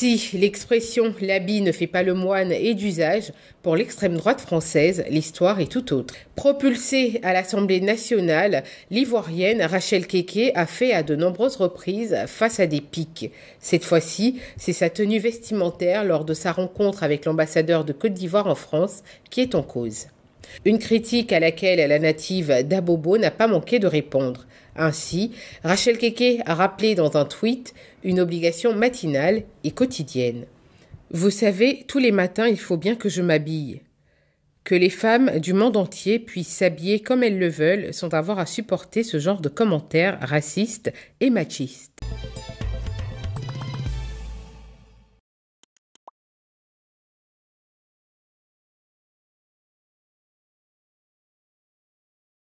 Si l'expression l'habit ne fait pas le moine est d'usage, pour l'extrême droite française, l'histoire est tout autre. Propulsée à l'Assemblée nationale, l'ivoirienne Rachel Keke a fait à de nombreuses reprises face à des pics. Cette fois-ci, c'est sa tenue vestimentaire lors de sa rencontre avec l'ambassadeur de Côte d'Ivoire en France qui est en cause. Une critique à laquelle la native d'Abobo n'a pas manqué de répondre. Ainsi, Rachel Keke a rappelé dans un tweet une obligation matinale et quotidienne. Vous savez, tous les matins, il faut bien que je m'habille. Que les femmes du monde entier puissent s'habiller comme elles le veulent sans avoir à supporter ce genre de commentaires racistes et machistes.